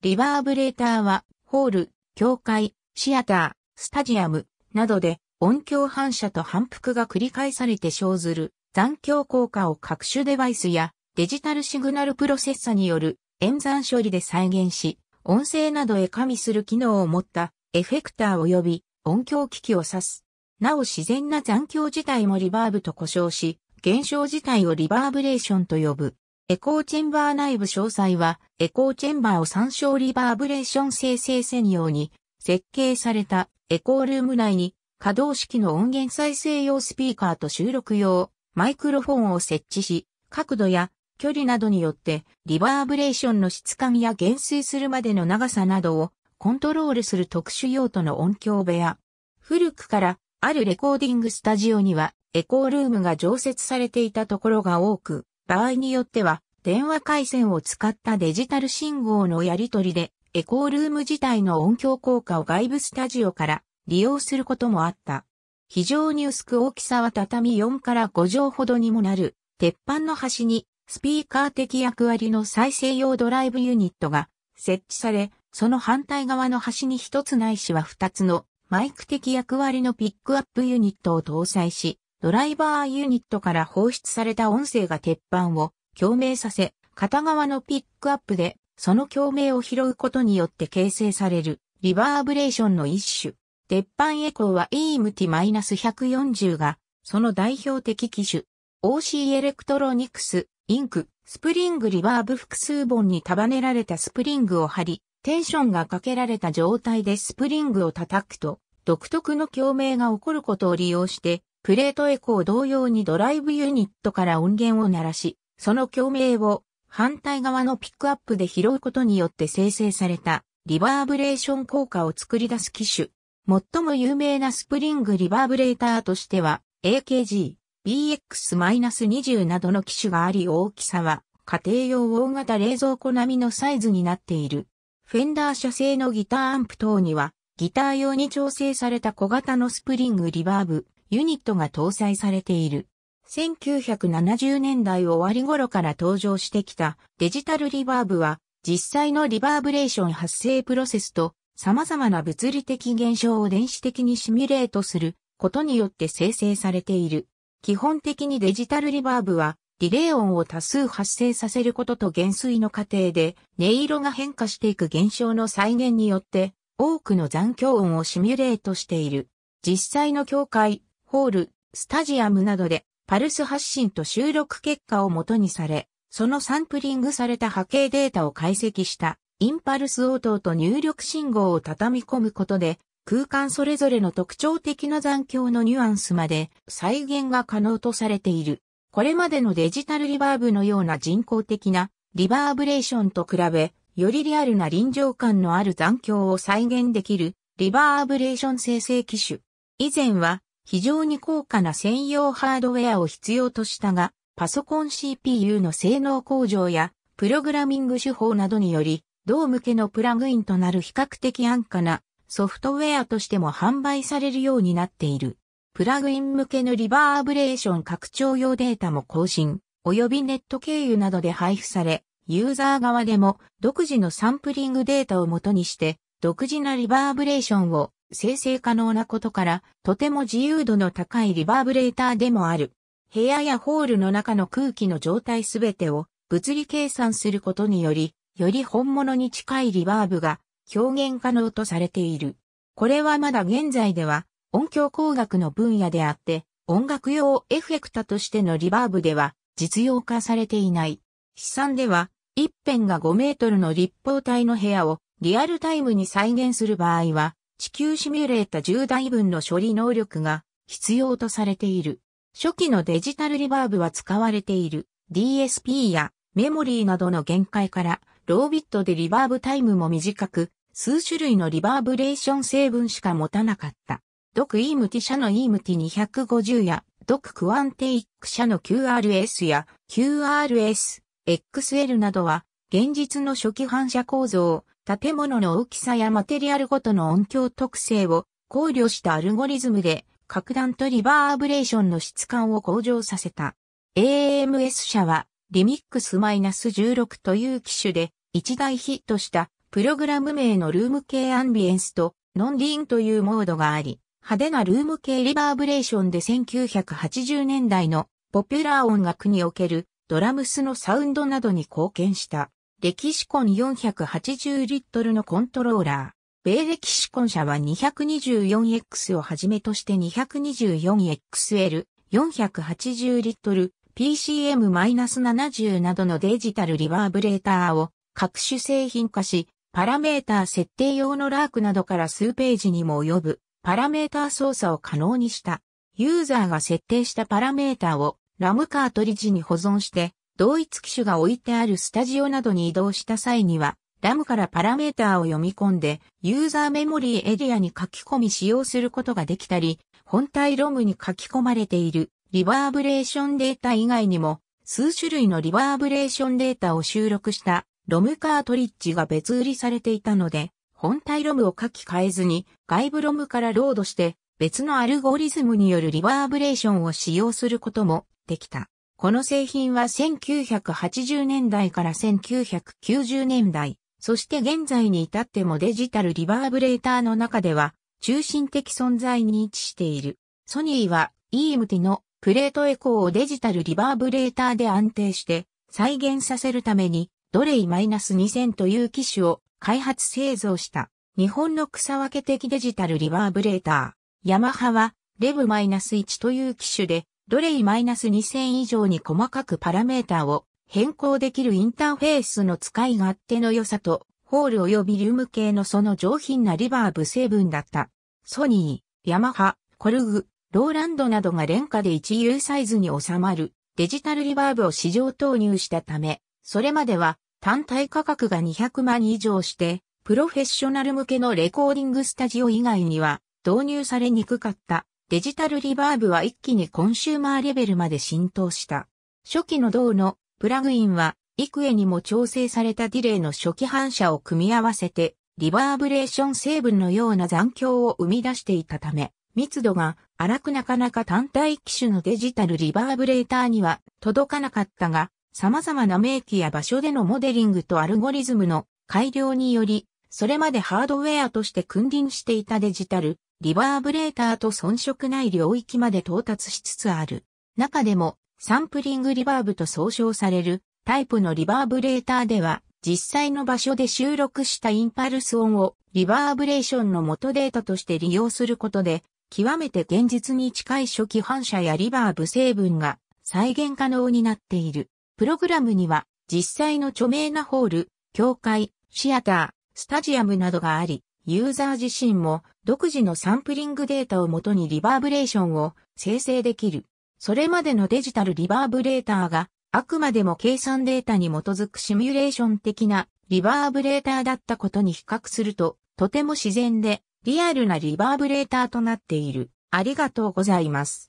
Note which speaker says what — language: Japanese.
Speaker 1: リバーブレーターは、ホール、教会、シアター、スタジアム、などで音響反射と反復が繰り返されて生ずる残響効果を各種デバイスやデジタルシグナルプロセッサによる演算処理で再現し、音声などへ加味する機能を持ったエフェクター及び音響機器を指す。なお自然な残響自体もリバーブと呼称し、現象自体をリバーブレーションと呼ぶ。エコーチェンバー内部詳細は、エコーチェンバーを参照リバーブレーション生成専用に設計されたエコールーム内に可動式の音源再生用スピーカーと収録用マイクロフォンを設置し、角度や距離などによってリバーブレーションの質感や減衰するまでの長さなどをコントロールする特殊用途の音響部屋。古くからあるレコーディングスタジオにはエコールームが常設されていたところが多く、場合によっては、電話回線を使ったデジタル信号のやり取りで、エコールーム自体の音響効果を外部スタジオから利用することもあった。非常に薄く大きさは畳4から5畳ほどにもなる、鉄板の端にスピーカー的役割の再生用ドライブユニットが設置され、その反対側の端に1つないしは2つのマイク的役割のピックアップユニットを搭載し、ドライバーユニットから放出された音声が鉄板を共鳴させ、片側のピックアップでその共鳴を拾うことによって形成されるリバーブレーションの一種。鉄板エコーは EMT-140 がその代表的機種。OC エレクトロニクス、インク、スプリングリバーブ複数本に束ねられたスプリングを貼り、テンションがかけられた状態でスプリングを叩くと、独特の共鳴が起こることを利用して、プレートエコー同様にドライブユニットから音源を鳴らし、その共鳴を反対側のピックアップで拾うことによって生成されたリバーブレーション効果を作り出す機種。最も有名なスプリングリバーブレーターとしては AKG、BX-20 などの機種があり大きさは家庭用大型冷蔵庫並みのサイズになっている。フェンダー社製のギターアンプ等にはギター用に調整された小型のスプリングリバーブユニットが搭載されている。1970年代終わり頃から登場してきたデジタルリバーブは実際のリバーブレーション発生プロセスと様々な物理的現象を電子的にシミュレートすることによって生成されている。基本的にデジタルリバーブはリレー音を多数発生させることと減衰の過程で音色が変化していく現象の再現によって多くの残響音をシミュレートしている。実際の境界ホール、スタジアムなどでパルス発信と収録結果を元にされ、そのサンプリングされた波形データを解析したインパルス応答と入力信号を畳み込むことで、空間それぞれの特徴的な残響のニュアンスまで再現が可能とされている。これまでのデジタルリバーブのような人工的なリバーブレーションと比べ、よりリアルな臨場感のある残響を再現できるリバーブレーション生成機種。以前は非常に高価な専用ハードウェアを必要としたが、パソコン CPU の性能向上や、プログラミング手法などにより、同向けのプラグインとなる比較的安価なソフトウェアとしても販売されるようになっている。プラグイン向けのリバーブレーション拡張用データも更新、及びネット経由などで配布され、ユーザー側でも独自のサンプリングデータを元にして、独自なリバーブレーションを生成可能なことから、とても自由度の高いリバーブレーターでもある。部屋やホールの中の空気の状態すべてを物理計算することにより、より本物に近いリバーブが表現可能とされている。これはまだ現在では音響工学の分野であって、音楽用エフェクタとしてのリバーブでは実用化されていない。試算では、一辺が5メートルの立方体の部屋をリアルタイムに再現する場合は、地球シミュレータ10台分の処理能力が必要とされている。初期のデジタルリバーブは使われている DSP やメモリーなどの限界からロービットでリバーブタイムも短く数種類のリバーブレーション成分しか持たなかった。ドクイームティ社のイームティ250やドククアンテイック社の QRS や QRS、XL などは現実の初期反射構造、建物の大きさやマテリアルごとの音響特性を考慮したアルゴリズムで、格段とリバーブレーションの質感を向上させた。AMS 社は、リミックス -16 という機種で、一大ヒットした、プログラム名のルーム系アンビエンスと、ノンリーンというモードがあり、派手なルーム系リバーブレーションで1980年代のポピュラー音楽におけるドラムスのサウンドなどに貢献した。歴史コン480リットルのコントローラー。米歴史コン社は 224X をはじめとして 224XL、480リットル、PCM-70 などのデジタルリバーブレーターを各種製品化し、パラメーター設定用のラークなどから数ページにも及ぶパラメーター操作を可能にした。ユーザーが設定したパラメーターをラムカートリッジに保存して同一機種が置いてあるスタジオなどに移動した際には、ラムからパラメーターを読み込んで、ユーザーメモリーエリアに書き込み使用することができたり、本体ロムに書き込まれているリバーブレーションデータ以外にも、数種類のリバーブレーションデータを収録したロムカートリッジが別売りされていたので、本体ロムを書き換えずに外部ロムからロードして別のアルゴリズムによるリバーブレーションを使用することもできた。この製品は1980年代から1990年代、そして現在に至ってもデジタルリバーブレーターの中では中心的存在に位置している。ソニーは EMT のプレートエコーをデジタルリバーブレーターで安定して再現させるためにドレイ -2000 という機種を開発製造した。日本の草分け的デジタルリバーブレーター。ヤマハはレブ -1 という機種でドレイ -2000 以上に細かくパラメータを変更できるインターフェースの使い勝手の良さと、ホール及びリューム系のその上品なリバーブ成分だった。ソニー、ヤマハ、コルグ、ローランドなどが廉価で 1U サイズに収まるデジタルリバーブを市場投入したため、それまでは単体価格が200万以上して、プロフェッショナル向けのレコーディングスタジオ以外には導入されにくかったデジタルリバーブは一気にコンシューマーレベルまで浸透した。初期の銅のプラグインは幾重にも調整されたディレイの初期反射を組み合わせてリバーブレーション成分のような残響を生み出していたため、密度が荒くなかなか単体機種のデジタルリバーブレーターには届かなかったが、様々な名機や場所でのモデリングとアルゴリズムの改良により、それまでハードウェアとして君臨していたデジタルリバーブレーターと遜色ない領域まで到達しつつある。中でも、サンプリングリバーブと総称されるタイプのリバーブレーターでは、実際の場所で収録したインパルス音をリバーブレーションの元データとして利用することで、極めて現実に近い初期反射やリバーブ成分が再現可能になっている。プログラムには実際の著名なホール、教会、シアター、スタジアムなどがあり、ユーザー自身も独自のサンプリングデータをもとにリバーブレーションを生成できる。それまでのデジタルリバーブレーターがあくまでも計算データに基づくシミュレーション的なリバーブレーターだったことに比較すると、とても自然でリアルなリバーブレーターとなっている。ありがとうございます。